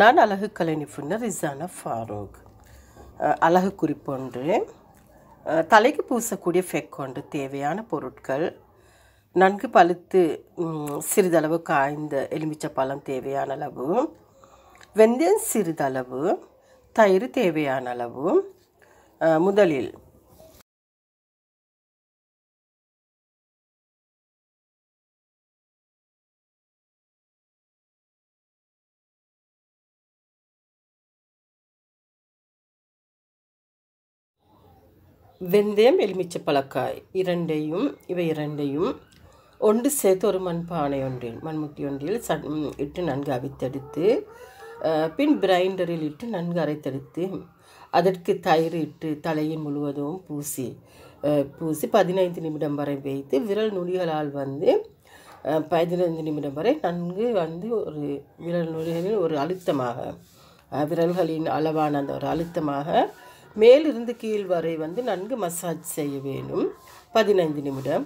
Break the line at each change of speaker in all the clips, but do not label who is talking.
நான் அழகு கலை நிபுணர் ரிசானா ஃபாரூக் அழகு குறிப்பு தலைக்கு பூசக்கூடிய ஃபெக் தேவையான பொருட்கள் நன்கு பழுத்து சிறிதளவு காய்ந்த பழம் தேவையான அளவு வெந்தயம் சிறிதளவு தயிர் தேவையான
அளவு முதலில் வெந்தயம் எலுமிச்சப்பழக்காய் இரண்டையும்
இவை இரண்டையும் ஒன்று சேர்த்து ஒரு மண்பானை ஒன்றில் மண்முட்டி ஒன்றில் சட் இட்டு நன்கு அவித்தெடுத்து பின் பிரைண்டரில் இட்டு நன்கு அரைத்தெடுத்து அதற்கு தயிர் இட்டு தலையின் முழுவதும் பூசி பூசி பதினைந்து நிமிடம் வரை வைத்து விரல் நுடிகளால் வந்து பதினைந்து நிமிடம் வரை நன்கு வந்து ஒரு விரல் நுடிகளில் ஒரு அழுத்தமாக விரல்களின் அளவான அந்த ஒரு அழுத்தமாக மேலிருந்து கீழ் வரை வந்து நன்கு மசாஜ் செய்ய வேணும் பதினைந்து நிமிடம்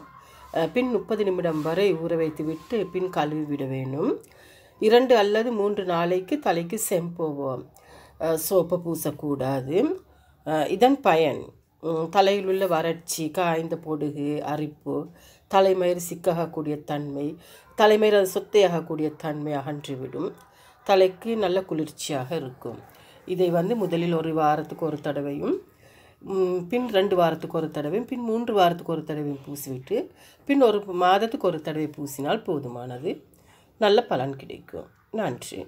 பின் முப்பது நிமிடம் வரை ஊற வைத்து விட்டு பின் கழுவி விட வேணும் இரண்டு அல்லது மூன்று நாளைக்கு தலைக்கு செம்போவோம் சோப்பை பூசக்கூடாது இதன் பயன் தலையில் உள்ள வறட்சி காய்ந்த பொடுகு அரிப்பு தலைமயிர் சிக்காகக்கூடிய தன்மை தலைமயிர் அது சொத்தையாகக்கூடிய தன்மை அகன்றுவிடும் தலைக்கு நல்ல குளிர்ச்சியாக இருக்கும் இதை வந்து முதலில் ஒரு வாரத்துக்கு ஒரு தடவையும் பின் ரெண்டு வாரத்துக்கு ஒரு தடவையும் பின் மூன்று வாரத்துக்கு ஒரு தடவையும் பூசிவிட்டு பின் ஒரு மாதத்துக்கு ஒரு தடவை பூசினால் போதுமானது நல்ல பலன் கிடைக்கும் நன்றி